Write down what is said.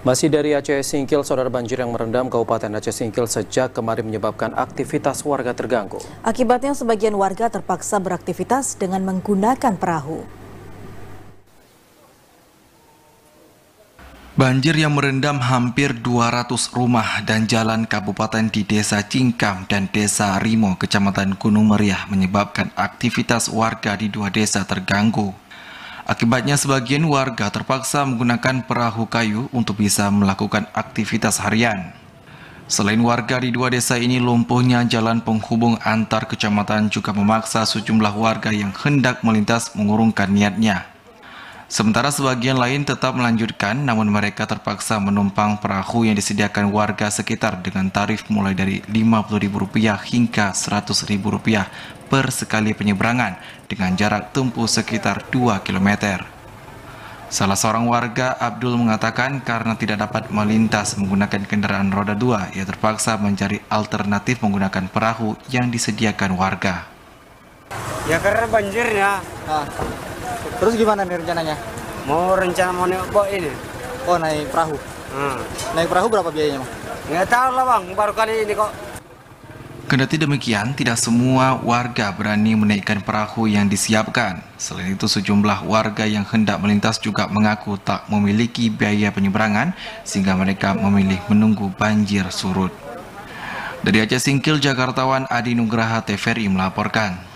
Masih dari Aceh Singkil, saudara banjir yang merendam Kabupaten Aceh Singkil sejak kemarin menyebabkan aktivitas warga terganggu. Akibatnya sebagian warga terpaksa beraktivitas dengan menggunakan perahu. Banjir yang merendam hampir 200 rumah dan jalan kabupaten di Desa Cingkam dan Desa Rimo, Kecamatan Gunung Meriah menyebabkan aktivitas warga di dua desa terganggu. Akibatnya sebagian warga terpaksa menggunakan perahu kayu untuk bisa melakukan aktivitas harian. Selain warga di dua desa ini, lumpuhnya jalan penghubung antar kecamatan juga memaksa sejumlah warga yang hendak melintas mengurungkan niatnya. Sementara sebagian lain tetap melanjutkan, namun mereka terpaksa menumpang perahu yang disediakan warga sekitar dengan tarif mulai dari Rp50.000 hingga Rp100.000 per sekali penyeberangan dengan jarak tempuh sekitar 2 km. Salah seorang warga, Abdul, mengatakan karena tidak dapat melintas menggunakan kendaraan roda dua, ia terpaksa mencari alternatif menggunakan perahu yang disediakan warga. Ya karena banjirnya. Ah. Terus gimana nih rencananya? Mau rencana mau naik apa ini. Oh naik perahu. Hmm. Naik perahu berapa biayanya Nggak tahu lah bang, baru kali ini kok. Kendati demikian, tidak semua warga berani menaikkan perahu yang disiapkan. Selain itu, sejumlah warga yang hendak melintas juga mengaku tak memiliki biaya penyeberangan sehingga mereka memilih menunggu banjir surut. Dari Aceh Singkil, Jakartawan Adi Nugraha TVRI melaporkan.